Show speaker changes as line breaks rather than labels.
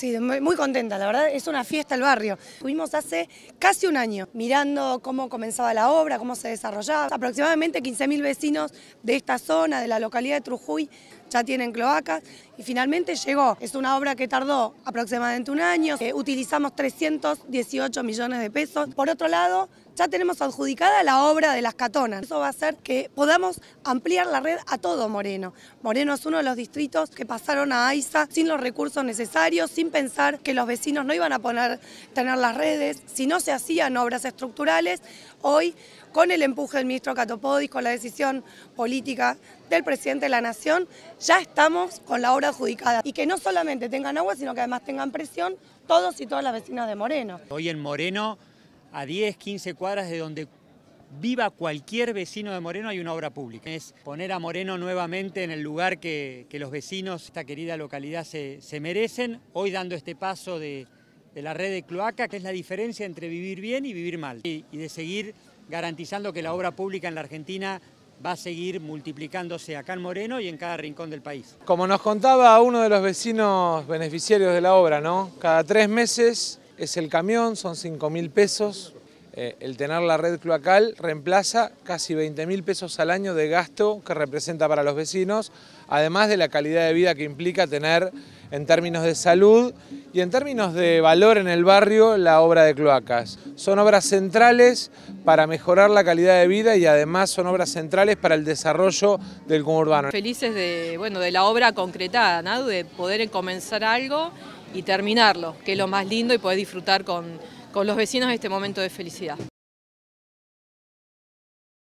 Sí, muy contenta, la verdad es una fiesta el barrio. Fuimos hace casi un año mirando cómo comenzaba la obra, cómo se desarrollaba. Aproximadamente 15.000 vecinos de esta zona, de la localidad de Trujuy, ya tienen cloacas y finalmente llegó. Es una obra que tardó aproximadamente un año, eh, utilizamos 318 millones de pesos. Por otro lado, ya tenemos adjudicada la obra de las catonas. Eso va a hacer que podamos ampliar la red a todo Moreno. Moreno es uno de los distritos que pasaron a AISA sin los recursos necesarios, sin pensar que los vecinos no iban a poner, tener las redes. Si no se hacían obras estructurales, hoy con el empuje del ministro Catopodis, con la decisión política del presidente de la Nación, ya estamos con la obra adjudicada y que no solamente tengan agua, sino que además tengan presión todos y todas las vecinas de Moreno.
Hoy en Moreno, a 10, 15 cuadras de donde viva cualquier vecino de Moreno, hay una obra pública. Es poner a Moreno nuevamente en el lugar que, los vecinos, de esta querida localidad, se, merecen, hoy dando este paso de, la red de cloaca, que es la diferencia entre vivir bien y vivir mal, y de seguir garantizando que la obra pública en la Argentina va a seguir multiplicándose acá en Moreno y en cada rincón del país.
Como nos contaba uno de los vecinos beneficiarios de la obra, ¿no? Cada tres meses es el camión, son 5 mil pesos. Eh, el tener la red cloacal reemplaza casi 20 mil pesos al año de gasto que representa para los vecinos, además de la calidad de vida que implica tener en términos de salud y en términos de valor en el barrio la obra de cloacas. Son obras centrales para mejorar la calidad de vida y además son obras centrales para el desarrollo del conurbano.
Felices de, bueno, de la obra concretada, nada de poder comenzar algo y terminarlo, que es lo más lindo y poder disfrutar con, con los vecinos de este momento de felicidad.